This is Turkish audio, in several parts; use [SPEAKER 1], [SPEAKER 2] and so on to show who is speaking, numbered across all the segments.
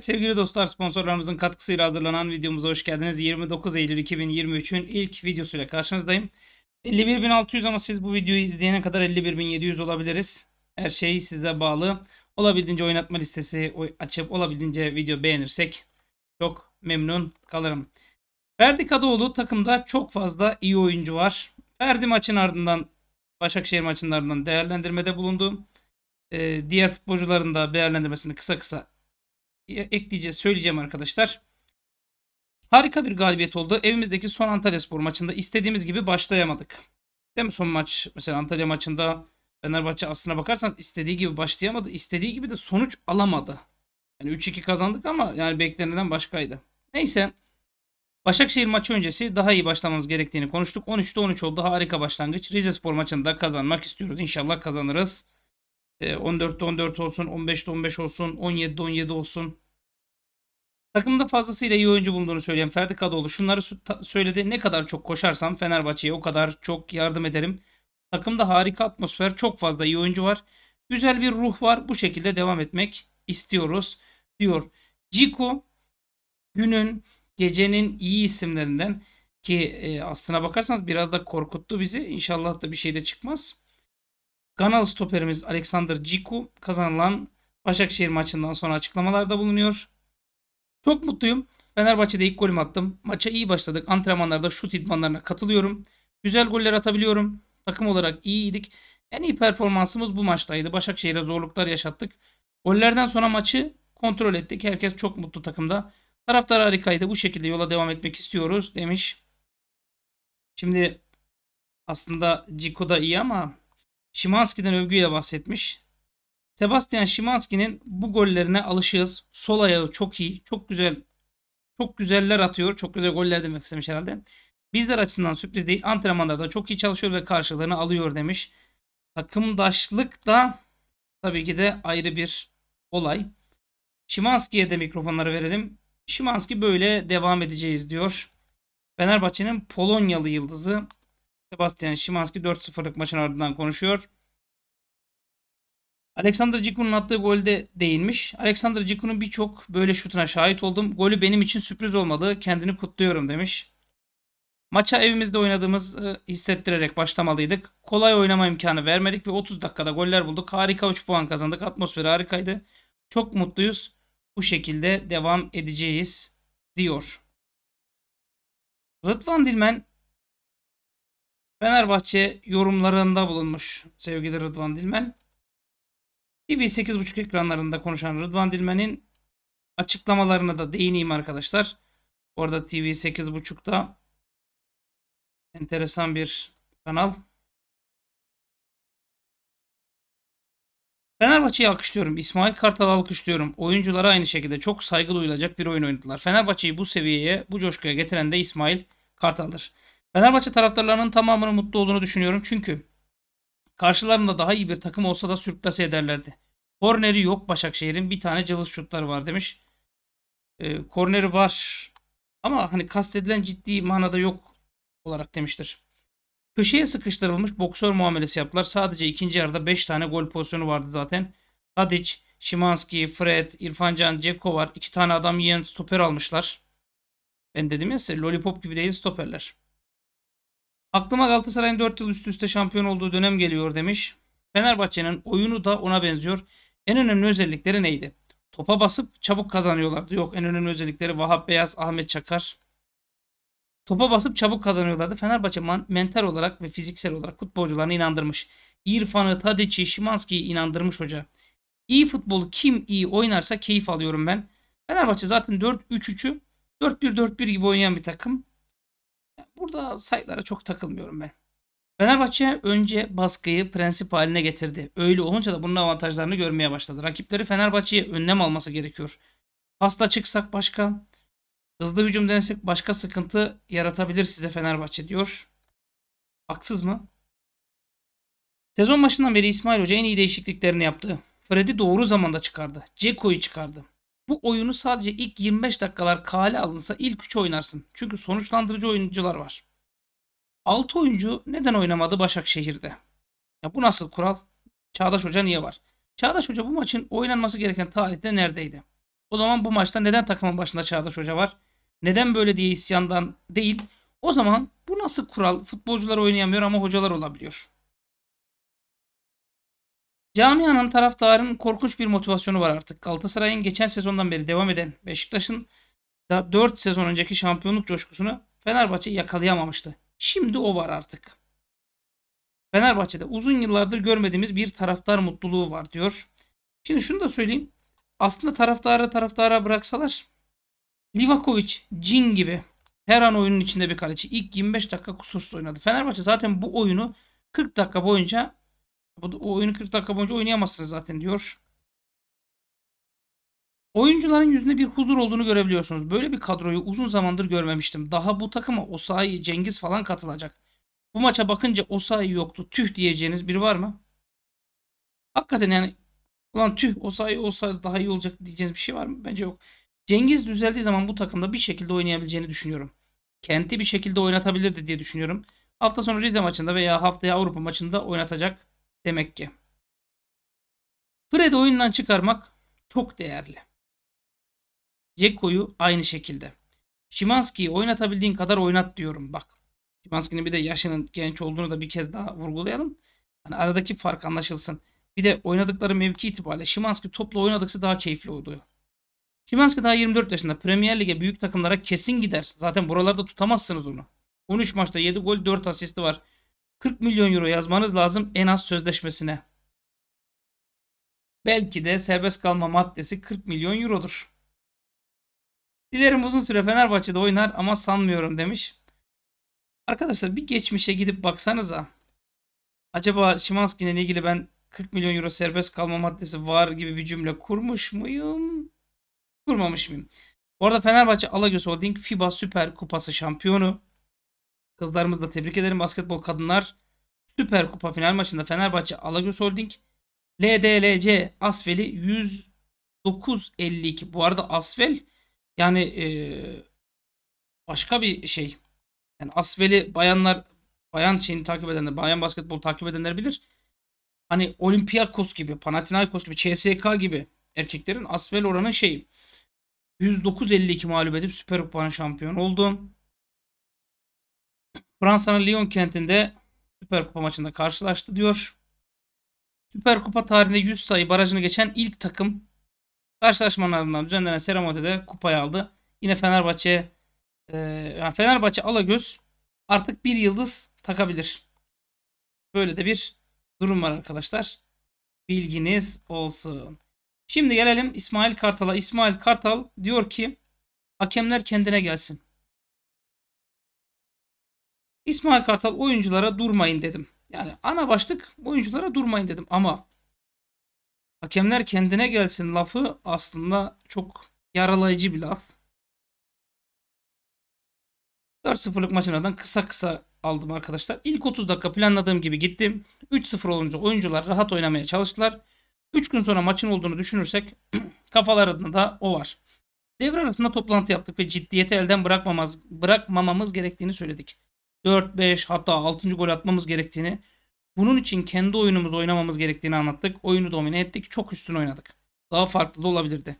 [SPEAKER 1] Evet sevgili dostlar sponsorlarımızın katkısıyla hazırlanan videomuza hoş geldiniz. 29 Eylül 2023'ün ilk videosuyla karşınızdayım. 51.600 ama siz bu videoyu izleyene kadar 51.700 olabiliriz. Her şey sizde bağlı. Olabildiğince oynatma listesi açıp olabildiğince video beğenirsek çok memnun kalırım. Ferdi Kadıoğlu takımda çok fazla iyi oyuncu var. Ferdi maçın ardından Başakşehir maçının ardından değerlendirmede bulundu. Ee, diğer futbolcuların da değerlendirmesini kısa kısa e, ekleyeceğiz, söyleyeceğim arkadaşlar. Harika bir galibiyet oldu. Evimizdeki son Antalya Spor maçında istediğimiz gibi başlayamadık. Değil mi son maç? Mesela Antalya maçında Fenerbahçe aslına bakarsanız istediği gibi başlayamadı. İstediği gibi de sonuç alamadı. Yani 3-2 kazandık ama yani beklenenden başkaydı. Neyse. Başakşehir maçı öncesi daha iyi başlamamız gerektiğini konuştuk. 13'te 13 oldu. Harika başlangıç. Rizespor maçını da kazanmak istiyoruz. İnşallah kazanırız. 14'te e, 14 olsun, 15'te 15 olsun, 17'de 17 olsun. Takımda fazlasıyla iyi oyuncu bulunduğunu söyleyen Ferdi Kadıoğlu şunları söyledi. Ne kadar çok koşarsam Fenerbahçe'ye o kadar çok yardım ederim. Takımda harika atmosfer, çok fazla iyi oyuncu var. Güzel bir ruh var. Bu şekilde devam etmek istiyoruz diyor. Ciku günün, gecenin iyi isimlerinden ki e, aslına bakarsanız biraz da korkuttu bizi. İnşallah da bir şey de çıkmaz. Ganalı stoperimiz Alexander Ciku kazanılan Başakşehir maçından sonra açıklamalarda bulunuyor. Çok mutluyum. Fenerbahçe'de ilk golüm attım. Maça iyi başladık. Antrenmanlarda şut idmanlarına katılıyorum. Güzel goller atabiliyorum. Takım olarak iyiydik. En iyi performansımız bu maçtaydı. Başakşehir'e zorluklar yaşattık. Gollerden sonra maçı kontrol ettik. Herkes çok mutlu takımda. Taraftar harikaydı. Bu şekilde yola devam etmek istiyoruz demiş. Şimdi aslında Ciko da iyi ama Şimanski'den övgüyle bahsetmiş. Sebastian Şimanski'nin bu gollerine alışığız. Sol ayağı çok iyi. Çok güzel. Çok güzeller atıyor. Çok güzel goller demek istemiş herhalde. Bizler açısından sürpriz değil. antrenmanda da çok iyi çalışıyor ve karşılığını alıyor demiş. Takımdaşlık da tabii ki de ayrı bir olay. Şimanski'ye de mikrofonları verelim. Şimanski böyle devam edeceğiz diyor. Fenerbahçe'nin Polonyalı yıldızı Sebastian Şimanski 4-0'lık maçın ardından konuşuyor. Alexander Cikun'un attığı golde değinmiş. Alexander Cikun'un birçok böyle şutuna şahit oldum. Golü benim için sürpriz olmalı. Kendini kutluyorum demiş. Maça evimizde oynadığımız e, hissettirerek başlamalıydık. Kolay oynama imkanı vermedik ve 30 dakikada goller bulduk. Harika 3 puan kazandık. Atmosfer harikaydı. Çok mutluyuz. Bu şekilde devam edeceğiz diyor. Rıdvan Dilmen Fenerbahçe yorumlarında bulunmuş sevgili Rıdvan Dilmen. TV 8.5 ekranlarında konuşan Rıdvan Dilmen'in açıklamalarına da değineyim arkadaşlar. Orada TV 8.5'ta
[SPEAKER 2] enteresan bir kanal. Fenerbahçe'yi alkışlıyorum. İsmail Kartal'ı alkışlıyorum. Oyunculara
[SPEAKER 1] aynı şekilde çok saygı duyulacak bir oyun oynadılar. Fenerbahçe'yi bu seviyeye, bu coşkuya getiren de İsmail Kartal'dır. Fenerbahçe taraftarlarının tamamının mutlu olduğunu düşünüyorum. Çünkü karşılarında daha iyi bir takım olsa da sürklase ederlerdi. Korneri yok Başakşehir'in bir tane cılız şutları var demiş. E, korneri var ama hani kastedilen ciddi manada yok olarak demiştir. Köşeye sıkıştırılmış boksör muamelesi yaptılar. Sadece ikinci yarıda 5 tane gol pozisyonu vardı zaten. Hadic, Şimanski, Fred, İrfancan, Ceko var. 2 tane adam yiyen stoper almışlar. Ben dedim ya size lollipop gibi değil stoperler. Aklıma Galatasaray'ın 4 yıl üst üste şampiyon olduğu dönem geliyor demiş. Fenerbahçe'nin oyunu da ona benziyor. En önemli özellikleri neydi? Topa basıp çabuk kazanıyorlardı. Yok en önemli özellikleri Vahap Beyaz, Ahmet Çakar. Topa basıp çabuk kazanıyorlardı. Fenerbahçe mental olarak ve fiziksel olarak futbolcularını inandırmış. İrfan'ı, Tadiç'i, Şimanski'yi inandırmış hoca. İyi futbolu kim iyi oynarsa keyif alıyorum ben. Fenerbahçe zaten 4-3-3'ü 4-1-4-1 gibi oynayan bir takım. Burada sayılara çok takılmıyorum ben. Fenerbahçe önce baskıyı prensip haline getirdi. Öyle olunca da bunun avantajlarını görmeye başladı. Rakipleri Fenerbahçe'ye önlem alması gerekiyor. Pasta çıksak başka, hızlı hücum denesek başka sıkıntı yaratabilir size Fenerbahçe diyor. Haksız mı? Sezon başından beri İsmail Hoca en iyi değişikliklerini yaptı. Fred'i doğru zamanda çıkardı. Ceko'yu çıkardı. Bu oyunu sadece ilk 25 dakikalar kale alınsa ilk 3 oynarsın. Çünkü sonuçlandırıcı oyuncular var. 6 oyuncu neden oynamadı Başakşehir'de? Ya bu nasıl kural? Çağdaş Hoca niye var? Çağdaş Hoca bu maçın oynanması gereken tarihte neredeydi? O zaman bu maçta neden takımın başında Çağdaş Hoca var? Neden böyle diye isyandan değil? O zaman bu nasıl kural? Futbolcular oynayamıyor ama hocalar olabiliyor. Camianın taraftarın korkunç bir motivasyonu var artık. Galatasaray'ın geçen sezondan beri devam eden Beşiktaş'ın da 4 sezon önceki şampiyonluk coşkusunu Fenerbahçe yakalayamamıştı. Şimdi o var artık. Fenerbahçe'de uzun yıllardır görmediğimiz bir taraftar mutluluğu var diyor. Şimdi şunu da söyleyeyim. Aslında taraftarı taraftara bıraksalar Livakovic, Cin gibi her an oyunun içinde bir kaleci. İlk 25 dakika kusursuz oynadı. Fenerbahçe zaten bu oyunu 40 dakika boyunca bu o oyunu 40 dakika boyunca oynayamazsınız zaten diyor. Oyuncuların yüzünde bir huzur olduğunu görebiliyorsunuz. Böyle bir kadroyu uzun zamandır görmemiştim. Daha bu takıma Osayi, Cengiz falan katılacak. Bu maça bakınca Osayi yoktu. Tüh diyeceğiniz biri var mı? Hakikaten yani ulan tüh Osayi olsa daha iyi olacak diyeceğiniz bir şey var mı? Bence yok. Cengiz düzeldiği zaman bu takımda bir şekilde oynayabileceğini düşünüyorum. Kent'i bir şekilde oynatabilirdi diye düşünüyorum. Hafta sonu Rize maçında veya haftaya Avrupa maçında oynatacak. Demek ki. Fred'i oyundan çıkarmak çok değerli. Ceko'yu aynı şekilde. Şimanski'yi oynatabildiğin kadar oynat diyorum bak. Şimanski'nin bir de yaşının genç olduğunu da bir kez daha vurgulayalım. Yani aradaki fark anlaşılsın. Bir de oynadıkları mevki itibariyle Şimanski topla oynadıkça daha keyifli oluyor. Şimanski daha 24 yaşında. Premier Lig'e büyük takımlara kesin gider. Zaten buralarda tutamazsınız onu. 13 maçta 7 gol 4 asisti var. 40 milyon euro yazmanız lazım en az sözleşmesine. Belki de serbest kalma maddesi 40 milyon eurodur. Dilerim uzun süre Fenerbahçe'de oynar ama sanmıyorum demiş. Arkadaşlar bir geçmişe gidip baksanıza. Acaba Şimanski'nin ilgili ben 40 milyon euro serbest kalma maddesi var gibi bir cümle kurmuş muyum? Kurmamış mıyım? Bu arada Fenerbahçe Alagöz Holding FIBA Süper Kupası şampiyonu. Kızlarımızı da tebrik ederim. Basketbol kadınlar Süper Kupa final maçında Fenerbahçe Alagöz Holding LDLC Asfel'i 109.52. Bu arada Asfel yani e, başka bir şey. Yani Asfel'i bayanlar bayan şeyini takip edenler, bayan basketbol takip edenler bilir. Hani Olympiakos gibi, Panathinaikos gibi, CSK gibi erkeklerin Asfel oranı şey 109.52 mağlup edip Süper Kupa'nın şampiyonu oldu. Fransa'nın Lyon kentinde Süper Kupa maçında karşılaştı diyor. Süper Kupa tarihinde 100 sayı barajını geçen ilk takım karşılaşmanın ardından düzenlenen seremonide kupayı aldı. Yine Fenerbahçe e, yani Fenerbahçe Alagöz artık bir yıldız takabilir. Böyle de bir durum var arkadaşlar. Bilginiz olsun. Şimdi gelelim İsmail Kartal'a. İsmail Kartal diyor ki hakemler kendine gelsin. İsmail Kartal oyunculara durmayın dedim. Yani ana başlık oyunculara
[SPEAKER 2] durmayın dedim ama hakemler kendine gelsin lafı aslında çok yaralayıcı bir laf. 4-0'lık
[SPEAKER 1] maçın ardından kısa kısa aldım arkadaşlar. İlk 30 dakika planladığım gibi gittim. 3-0 olunca oyuncular rahat oynamaya çalıştılar. 3 gün sonra maçın olduğunu düşünürsek kafalarında da o var. Devre arasında toplantı yaptık ve ciddiyeti elden bırakmamaz, bırakmamamız gerektiğini söyledik. 4, 5 hatta 6. gol atmamız gerektiğini, bunun için kendi oyunumuzu oynamamız gerektiğini anlattık. Oyunu domine ettik, çok üstün oynadık. Daha farklı da olabilirdi.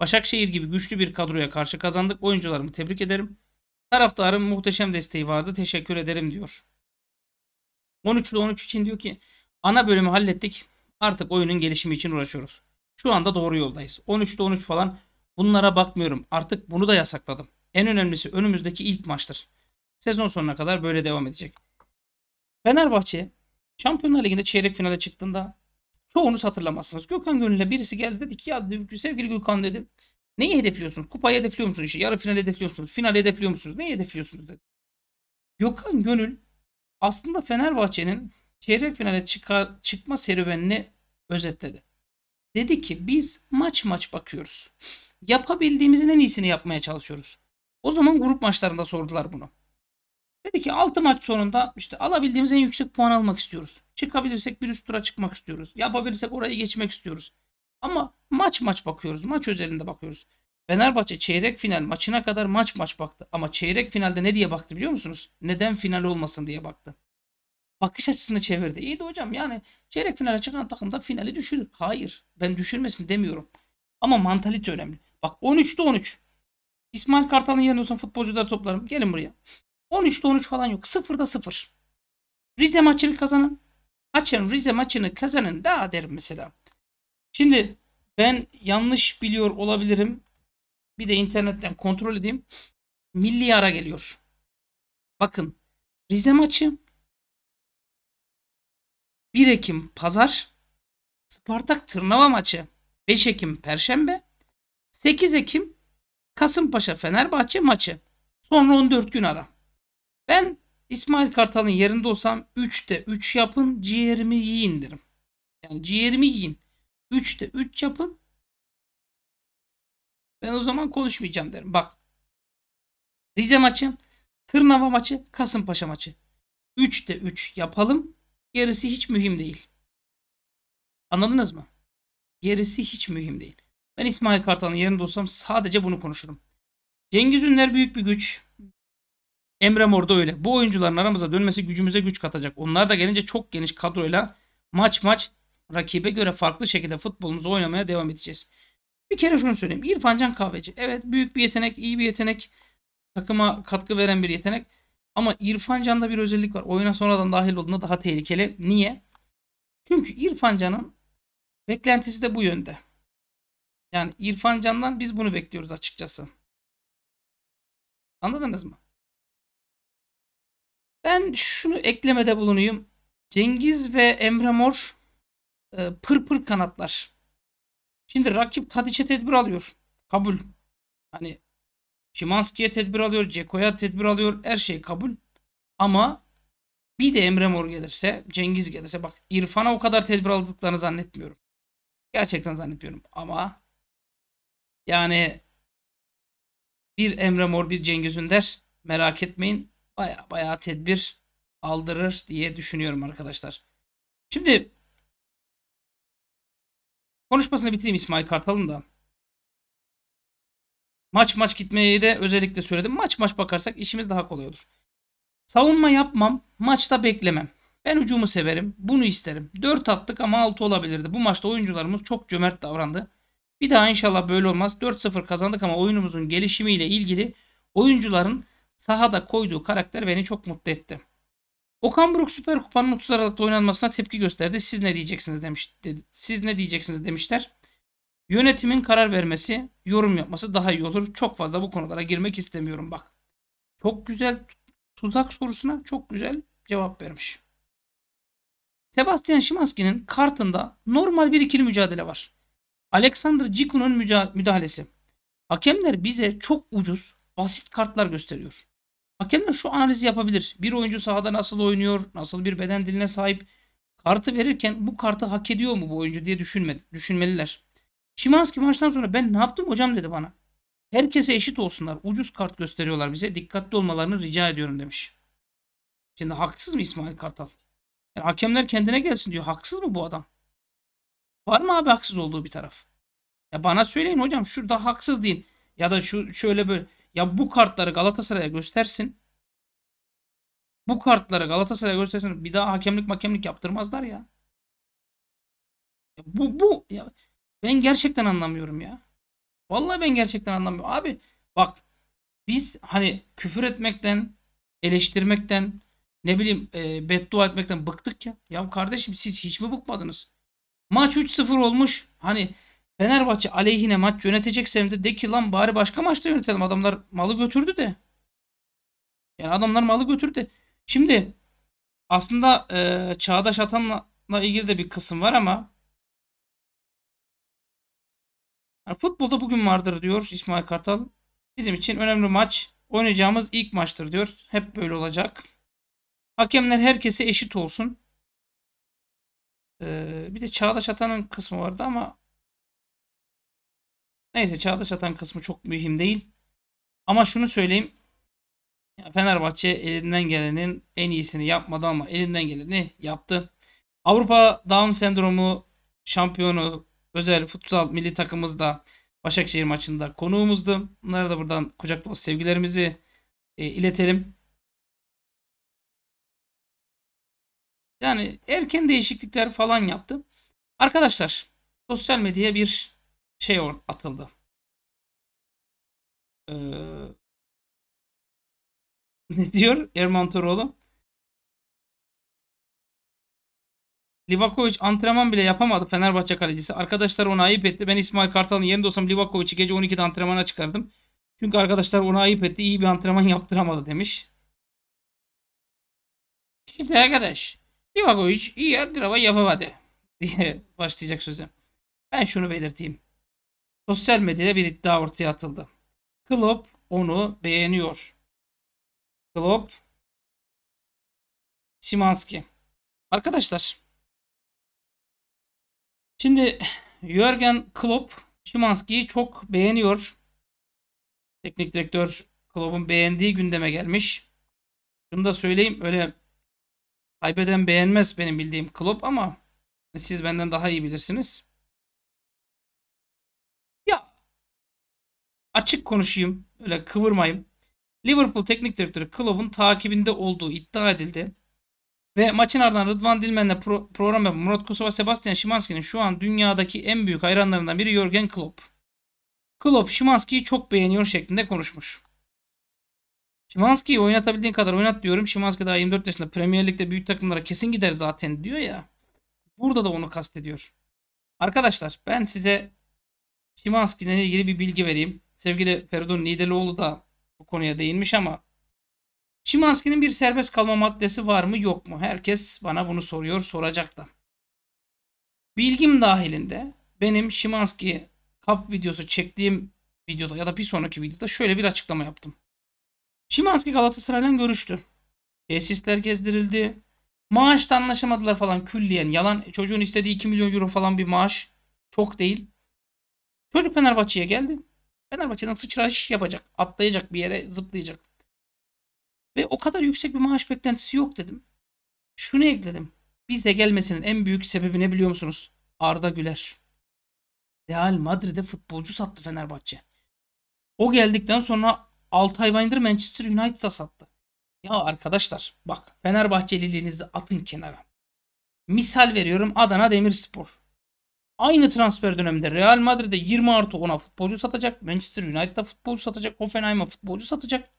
[SPEAKER 1] Başakşehir gibi güçlü bir kadroya karşı kazandık. Oyuncularımı tebrik ederim. Taraftarın muhteşem desteği vardı. Teşekkür ederim diyor. 13'lü 13 için diyor ki ana bölümü hallettik. Artık oyunun gelişimi için uğraşıyoruz. Şu anda doğru yoldayız. 13'te 13 falan bunlara bakmıyorum. Artık bunu da yasakladım. En önemlisi önümüzdeki ilk maçtır. Sezon sonuna kadar böyle devam edecek. Fenerbahçe Şampiyonlar Ligi'nde çeyrek finale çıktığında çoğunuz hatırlamazsınız. Gökhan Gönül'e birisi geldi dedi ki ya sevgili Gökhan dedi. Neyi hedefliyorsunuz? Kupayı hedefliyor musunuz? İşte yarı final hedefliyor musunuz? Final hedefliyor musunuz? Neyi hedefliyorsunuz dedi. Gökhan Gönül aslında Fenerbahçe'nin çeyrek finale çıkar, çıkma serüvenini özetledi. Dedi ki biz maç maç bakıyoruz. Yapabildiğimizin en iyisini yapmaya çalışıyoruz. O zaman grup maçlarında sordular bunu. Dedi ki 6 maç sonunda işte alabildiğimiz en yüksek puan almak istiyoruz. Çıkabilirsek bir üst tura çıkmak istiyoruz. Yapabilirsek orayı geçmek istiyoruz. Ama maç maç bakıyoruz. Maç özelinde bakıyoruz. Fenerbahçe çeyrek final maçına kadar maç maç baktı. Ama çeyrek finalde ne diye baktı biliyor musunuz? Neden final olmasın diye baktı. Bakış açısını çevirdi. İyi de hocam yani çeyrek finale çıkan takım da finali düşürür. Hayır ben düşürmesin demiyorum. Ama mantalite önemli. Bak 13'te 13. İsmail Kartal'ın yerine olsam futbolcuları toplarım. Gelin buraya. 13'te 13 falan yok. 0'da 0. Rize maçını kazanın. Açın Rize maçını kazanın daha derim mesela. Şimdi ben yanlış biliyor olabilirim.
[SPEAKER 2] Bir de internetten kontrol edeyim. Milli ara geliyor. Bakın Rize maçı 1 Ekim pazar Spartak Tırnava maçı 5 Ekim Perşembe
[SPEAKER 1] 8 Ekim Kasımpaşa Fenerbahçe maçı. Sonra 14 gün ara. Ben İsmail Kartal'ın yerinde olsam 3'te 3 yapın ciğerimi yiyin derim.
[SPEAKER 2] Yani ciğerimi yiyin. 3'te 3 yapın. Ben o zaman konuşmayacağım derim. Bak. Rize maçı, Tırnava
[SPEAKER 1] maçı, Kasımpaşa maçı. 3'te 3 yapalım. Gerisi hiç mühim değil. Anladınız mı? Gerisi hiç mühim değil. Ben İsmail Kartal'ın yerinde olsam sadece bunu konuşurum. Cengiz Ünler büyük bir güç. Emre Mor da öyle. Bu oyuncuların aramıza dönmesi gücümüze güç katacak. Onlar da gelince çok geniş kadroyla maç maç rakibe göre farklı şekilde futbolumuzu oynamaya devam edeceğiz. Bir kere şunu söyleyeyim. İrfan Can Kahveci. Evet büyük bir yetenek, iyi bir yetenek. Takıma katkı veren bir yetenek. Ama İrfan Can'da bir özellik var. Oyuna sonradan dahil olduğunda daha tehlikeli. Niye? Çünkü
[SPEAKER 2] İrfan Can'ın beklentisi de bu yönde. Yani İrfan Can'dan biz bunu bekliyoruz açıkçası. Anladınız mı? Ben şunu eklemede bulunayım. Cengiz ve Emre Mor
[SPEAKER 1] e, pır kanatlar. Şimdi rakip Tadiç'e tedbir alıyor. Kabul. Hani Şimanski'ye tedbir alıyor. Ceko'ya tedbir alıyor. Her şey kabul. Ama bir de Emre Mor gelirse, Cengiz gelirse bak İrfan'a o kadar tedbir aldıklarını zannetmiyorum. Gerçekten zannetmiyorum ama yani bir Emre Mor bir Cengiz Ünder merak etmeyin
[SPEAKER 2] baya baya tedbir aldırır diye düşünüyorum arkadaşlar. Şimdi konuşmasını bitireyim İsmail Kartal'ın da. Maç maç gitmeyi de özellikle söyledim. Maç maç bakarsak işimiz daha kolay olur.
[SPEAKER 1] Savunma yapmam, maçta beklemem. Ben hücumu severim, bunu isterim. 4 attık ama 6 olabilirdi. Bu maçta oyuncularımız çok cömert davrandı. Bir daha inşallah böyle olmaz. 4-0 kazandık ama oyunumuzun gelişimiyle ilgili oyuncuların sahada koyduğu karakter beni çok mutlu etti. Okan Buruk Süper Kupa'nın 30 Aralık'ta oynanmasına tepki gösterdi. Siz ne diyeceksiniz demiş. Dedi. Siz ne diyeceksiniz demişler. Yönetimin karar vermesi, yorum yapması daha iyi olur. Çok fazla bu konulara girmek istemiyorum bak. Çok güzel tuzak sorusuna çok güzel cevap vermiş. Sebastian Şimanski'nin kartında normal bir ikili mücadele var. Alexander Ciku'nun müdahalesi. Hakemler bize çok ucuz, basit kartlar gösteriyor. Hakemler şu analizi yapabilir. Bir oyuncu sahada nasıl oynuyor, nasıl bir beden diline sahip. Kartı verirken bu kartı hak ediyor mu bu oyuncu diye düşünmedi, düşünmeliler. Şimanski maçtan sonra ben ne yaptım hocam dedi bana. Herkese eşit olsunlar. Ucuz kart gösteriyorlar bize. Dikkatli olmalarını rica ediyorum demiş. Şimdi haksız mı İsmail Kartal? Yani hakemler kendine gelsin diyor. Haksız mı bu adam? Var mı abi haksız olduğu bir taraf? Ya bana söyleyin hocam şurada haksız deyin. Ya da şu şöyle böyle. Ya bu kartları Galatasaray'a göstersin. Bu kartları Galatasaray'a göstersin. Bir daha hakemlik makemlik yaptırmazlar ya. ya bu bu ya ben gerçekten anlamıyorum ya. Vallahi ben gerçekten anlamıyorum. Abi bak biz hani küfür etmekten, eleştirmekten, ne bileyim e, beddua etmekten bıktık ya. Ya kardeşim siz hiç mi bıkmadınız? Maç 3-0 olmuş. Hani Fenerbahçe aleyhine maç yöneteceksem de de ki lan bari başka maçta yönetelim. Adamlar malı götürdü de. Yani adamlar malı
[SPEAKER 2] götürdü. Şimdi aslında e, Çağdaş Atan'la ilgili de bir kısım var ama yani futbolda bugün vardır
[SPEAKER 1] diyor İsmail Kartal. Bizim için önemli maç oynayacağımız ilk maçtır diyor. Hep böyle
[SPEAKER 2] olacak. Hakemler herkese eşit olsun. Ee, bir de Çağdaş Atan'ın kısmı vardı ama Neyse Çağdaş
[SPEAKER 1] Atan kısmı çok mühim değil. Ama şunu söyleyeyim. Fenerbahçe elinden gelenin en iyisini yapmadı ama elinden geleni yaptı. Avrupa Down sendromu şampiyonu özel futsal milli takımımız da Başakşehir maçında
[SPEAKER 2] konuğumuzdu. onlara da buradan kucak sevgilerimizi e, iletelim. Yani erken değişiklikler falan yaptı. Arkadaşlar sosyal medyaya bir şey atıldı. Ee, ne diyor Erman Toroğlu? Livakovic
[SPEAKER 1] antrenman bile yapamadı Fenerbahçe kalecisi. Arkadaşlar ona ayıp etti. Ben İsmail Kartal'ın yerinde olsam Livakovic'i gece 12'de antrenmana çıkardım. Çünkü arkadaşlar ona ayıp etti. İyi bir antrenman yaptıramadı demiş. Şimdi arkadaş Livakovic iyi antrenman yapamadı diye başlayacak sözü. Ben şunu belirteyim sosyal medyada bir iddia
[SPEAKER 2] ortaya atıldı. Klopp onu beğeniyor. Klopp Simanski. Arkadaşlar şimdi Jürgen Klopp Simanski'yi çok beğeniyor.
[SPEAKER 1] Teknik direktör Klopp'un beğendiği gündeme gelmiş.
[SPEAKER 2] Şunu da söyleyeyim öyle kaybeden beğenmez benim bildiğim Klopp ama hani siz benden daha iyi bilirsiniz.
[SPEAKER 1] açık konuşayım. Öyle kıvırmayayım. Liverpool teknik direktörü Klopp'un takibinde olduğu iddia edildi. Ve maçın ardından Rıdvan Dilmen'le pro program yapan Murat Kosova Sebastian Şimanski'nin şu an dünyadaki en büyük hayranlarından biri Jürgen Klopp. Klopp Şimanski'yi çok beğeniyor şeklinde konuşmuş. Şimanski'yi oynatabildiğin kadar oynat diyorum. Şimanski daha 24 yaşında Premier Lig'de büyük takımlara kesin gider zaten diyor ya. Burada da onu kastediyor. Arkadaşlar ben size Şimanski'den ilgili bir bilgi vereyim sevgili Feridun Nideloğlu da bu konuya değinmiş ama Şimanski'nin bir serbest kalma maddesi var mı yok mu? Herkes bana bunu soruyor soracak da. Bilgim dahilinde benim Şimanski kap videosu çektiğim videoda ya da bir sonraki videoda şöyle bir açıklama yaptım. Şimanski Galatasaray'la görüştü. Tesisler gezdirildi. Maaşta anlaşamadılar falan külliyen. Yalan e, çocuğun istediği 2 milyon euro falan bir maaş. Çok değil. Çocuk Fenerbahçe'ye geldi. Fenerbahçe'den sıçrayış yapacak. Atlayacak bir yere zıplayacak. Ve o kadar yüksek bir maaş beklentisi yok dedim. Şunu ekledim. Bize gelmesinin en büyük sebebi ne biliyor musunuz? Arda Güler. Real Madrid'e futbolcu sattı Fenerbahçe. O geldikten sonra Altay bayındır Manchester United'a sattı. Ya arkadaşlar bak Fenerbahçeliliğinizi atın kenara. Misal veriyorum Adana Demirspor. Aynı transfer döneminde Real Madrid'e 20 artı 10'a futbolcu satacak. Manchester United'a futbolcu satacak. Hoffenheim'a futbolcu satacak.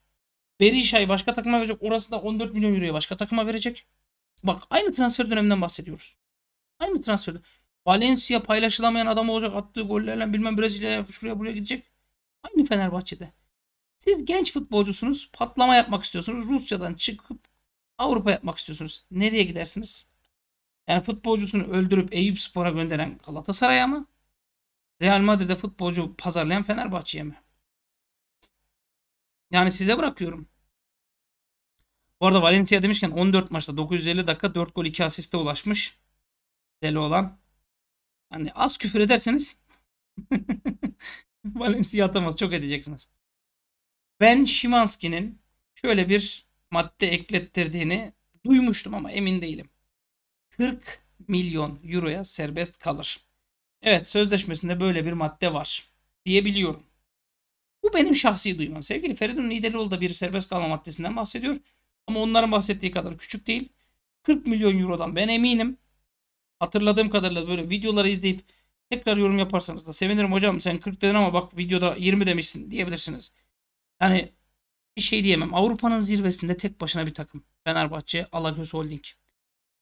[SPEAKER 1] Berişay başka takıma verecek. Orası da 14 milyon euroya başka takıma verecek. Bak aynı transfer döneminden bahsediyoruz. Aynı transfer. Valencia paylaşılamayan adam olacak. Attığı gollerle bilmem Brezilya'ya şuraya buraya gidecek. Aynı Fenerbahçe'de. Siz genç futbolcusunuz. Patlama yapmak istiyorsunuz. Rusya'dan çıkıp Avrupa yapmak istiyorsunuz. Nereye gidersiniz? Yani futbolcusunu öldürüp
[SPEAKER 2] Eyüp Spor'a gönderen Galatasaray'a mı? Real Madrid'e futbolcu pazarlayan Fenerbahçe'ye mi? Yani size bırakıyorum.
[SPEAKER 1] Bu arada Valencia demişken 14 maçta 950 dakika 4 gol 2 asiste ulaşmış. Deli olan. Hani az küfür ederseniz Valencia atamaz. Çok edeceksiniz. Ben Şimanski'nin şöyle bir madde eklettirdiğini duymuştum ama emin değilim. 40 milyon euroya serbest kalır. Evet sözleşmesinde böyle bir madde var diyebiliyorum. Bu benim şahsi duymam. Sevgili Feridun Nideloğlu da bir serbest kalma maddesinden bahsediyor. Ama onların bahsettiği kadar küçük değil. 40 milyon eurodan ben eminim. Hatırladığım kadarıyla böyle videoları izleyip tekrar yorum yaparsanız da sevinirim hocam sen 40 dedin ama bak videoda 20 demişsin diyebilirsiniz. Yani bir şey diyemem. Avrupa'nın zirvesinde tek başına bir takım. Fenerbahçe, Alagöz Holding.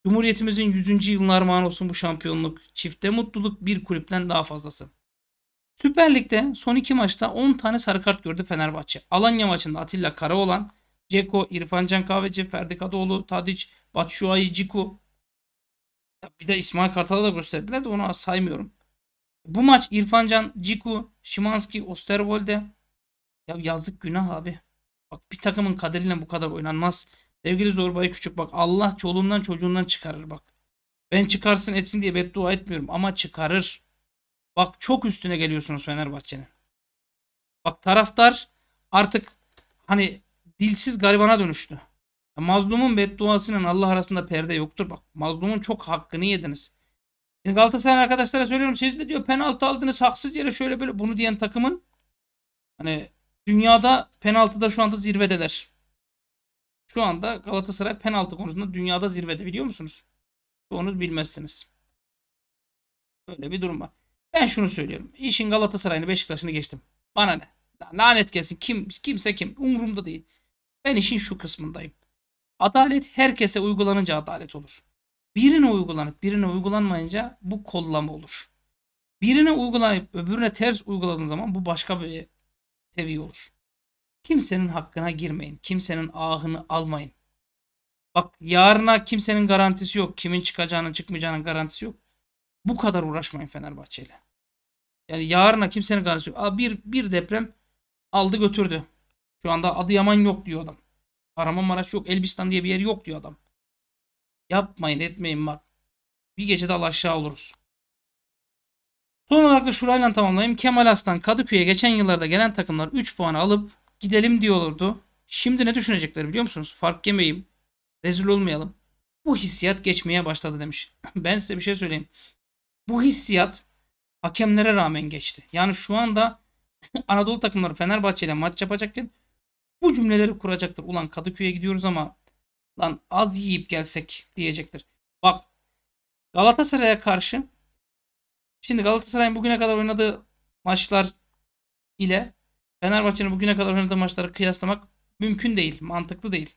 [SPEAKER 1] Cumhuriyetimizin 100. yılına armağan olsun bu şampiyonluk. Çifte mutluluk bir kulüpten daha fazlası. Süper Lig'de son iki maçta 10 tane sarı kart gördü Fenerbahçe. Alanya maçında Atilla Karaoğlan, Ceko, İrfan Can Kahveci, Ferdi Kadıoğlu, Tadic, Batshuayi, Ciku. Bir de İsmail Kartal'a da gösterdiler de onu saymıyorum. Bu maç İrfan Can, Ciku, Şimanski, Osterwolde. Ya yazık günah abi. Bak bir takımın kaderiyle bu kadar oynanmaz. Sevgili zorbayı küçük bak Allah çoluğundan çocuğundan çıkarır bak. Ben çıkarsın etsin diye beddua etmiyorum ama çıkarır. Bak çok üstüne geliyorsunuz Fenerbahçe'nin. Bak taraftar artık hani dilsiz garibana dönüştü. mazlumun bedduasının Allah arasında perde yoktur bak. Mazlumun çok hakkını yediniz. Şimdi Galatasaray arkadaşlara söylüyorum siz de diyor penaltı aldınız haksız yere şöyle böyle bunu diyen takımın hani dünyada penaltıda şu anda zirvedeler. Şu anda Galatasaray penaltı konusunda dünyada zirvede biliyor musunuz? Onu bilmezsiniz. Böyle bir durum var. Ben şunu söylüyorum. İşin Galatasaray'ını Beşiktaş'ını geçtim. Bana ne? Lanet gelsin. Kim, kimse kim. Umurumda değil. Ben işin şu kısmındayım. Adalet herkese uygulanınca adalet olur. Birine uygulanıp birine uygulanmayınca bu kollama olur. Birine uygulanıp öbürüne ters uyguladığın zaman bu başka bir seviye olur. Kimsenin hakkına girmeyin. Kimsenin ahını almayın. Bak yarına kimsenin garantisi yok. Kimin çıkacağının çıkmayacağının garantisi yok. Bu kadar uğraşmayın Fenerbahçe ile. Yani yarına kimsenin garantisi yok. Aa, bir, bir deprem aldı götürdü. Şu anda Adıyaman yok diyor adam. Arama Kahramanmaraş yok. Elbistan diye bir yer yok diyor adam. Yapmayın etmeyin bak. Bir gece daha aşağı oluruz. Son olarak da şurayla tamamlayayım. Kemal Aslan Kadıköy'e geçen yıllarda gelen takımlar 3 puan alıp gidelim diyorlardı. Şimdi ne düşünecekler biliyor musunuz? Fark yemeyeyim. Rezil olmayalım. Bu hissiyat geçmeye başladı demiş. ben size bir şey söyleyeyim. Bu hissiyat hakemlere rağmen geçti. Yani şu anda Anadolu takımları Fenerbahçe ile maç yapacakken bu cümleleri kuracaktır. Ulan Kadıköy'e gidiyoruz ama lan az yiyip gelsek diyecektir. Bak Galatasaray'a karşı şimdi Galatasaray'ın bugüne kadar oynadığı maçlar ile Fenerbahçe'nin bugüne kadar oynadığı maçları kıyaslamak mümkün değil. Mantıklı değil.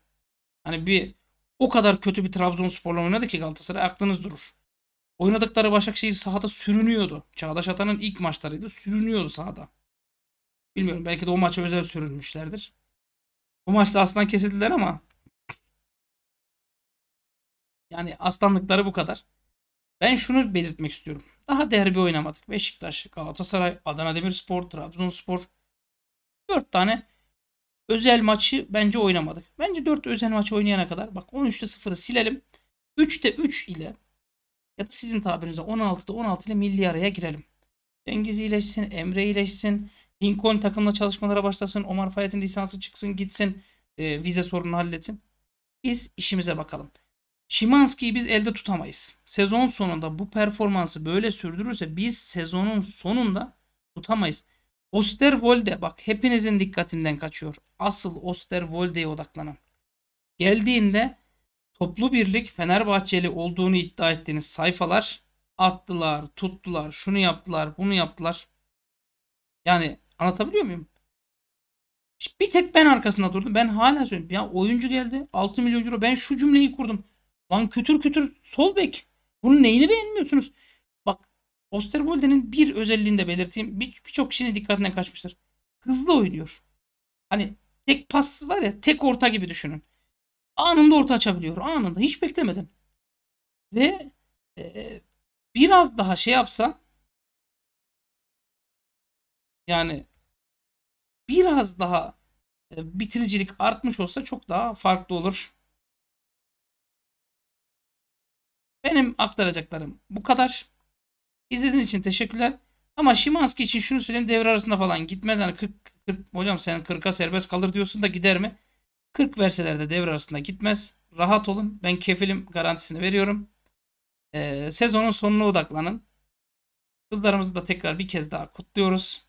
[SPEAKER 1] Hani bir o kadar kötü bir Trabzonspor'la oynadı ki Galatasaray aklınız durur. Oynadıkları Başakşehir sahada sürünüyordu. Çağdaş Atan'ın ilk maçlarıydı. Sürünüyordu sahada. Bilmiyorum belki de o maça özel sürünmüşlerdir. Bu maçta aslan kesildiler ama yani aslanlıkları bu kadar. Ben şunu belirtmek istiyorum. Daha derbi oynamadık. Beşiktaş, Galatasaray, Adana Demirspor, Trabzonspor, 4 tane özel maçı bence oynamadık. Bence 4 özel maçı oynayana kadar bak 13'te 0'ı silelim. 3'te 3 ile ya da sizin tabirinizle 16'da 16 ile milli araya girelim. Cengiz iyileşsin, Emre iyileşsin, Lincoln takımla çalışmalara başlasın, Omar Fayet'in lisansı çıksın gitsin, e, vize sorununu halletsin. Biz işimize bakalım. Şimanski'yi biz elde tutamayız. Sezon sonunda bu performansı böyle sürdürürse biz sezonun sonunda tutamayız. Osterwolde bak hepinizin dikkatinden kaçıyor. Asıl Osterwolde'ye odaklanın. Geldiğinde toplu birlik Fenerbahçeli olduğunu iddia ettiğiniz sayfalar attılar, tuttular, şunu yaptılar, bunu yaptılar. Yani anlatabiliyor muyum? Bir tek ben arkasında durdum. Ben hala söylüyorum. Ya oyuncu geldi 6 milyon euro. Ben şu cümleyi kurdum. Lan kütür kütür sol bek. Bunun neyini beğenmiyorsunuz? Osterwolde'nin bir özelliğini de belirteyim. Birçok bir kişinin dikkatinden kaçmıştır. Hızlı oynuyor. Hani tek pas var ya tek orta gibi düşünün. Anında
[SPEAKER 2] orta açabiliyor. Anında hiç beklemeden. Ve e, biraz daha şey yapsa yani biraz daha e, bitiricilik artmış olsa çok daha farklı olur. Benim aktaracaklarım bu kadar. İzlediğiniz için teşekkürler. Ama Şimanski için şunu söyleyeyim devre arasında falan gitmez. Yani 40,
[SPEAKER 1] 40 hocam sen 40'a serbest kalır diyorsun da gider mi? 40 verseler de devre arasında gitmez. Rahat olun. Ben kefilim garantisini veriyorum. Ee, sezonun sonuna odaklanın. Kızlarımızı da tekrar bir kez daha kutluyoruz.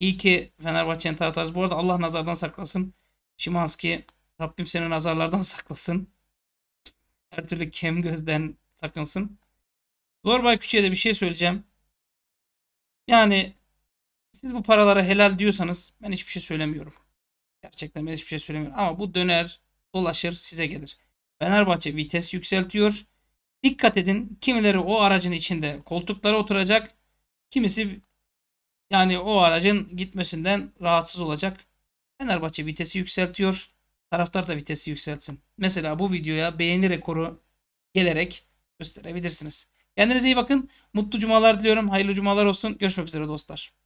[SPEAKER 1] İyi ki Fenerbahçe'nin taraftarız. Bu arada Allah nazardan saklasın. Şimanski Rabbim seni nazarlardan saklasın. Her türlü kem gözden sakınsın. Zorbay Küçük'e de bir şey söyleyeceğim. Yani siz bu paralara helal diyorsanız ben hiçbir şey söylemiyorum. Gerçekten ben hiçbir şey söylemiyorum. Ama bu döner dolaşır size gelir. Fenerbahçe vites yükseltiyor. Dikkat edin kimileri o aracın içinde koltuklara oturacak. Kimisi yani o aracın gitmesinden rahatsız olacak. Fenerbahçe vitesi yükseltiyor. Taraftar da vitesi yükseltsin. Mesela bu videoya beğeni rekoru gelerek gösterebilirsiniz. Kendinize iyi bakın. Mutlu cumalar diliyorum. Hayırlı cumalar olsun. Görüşmek üzere dostlar.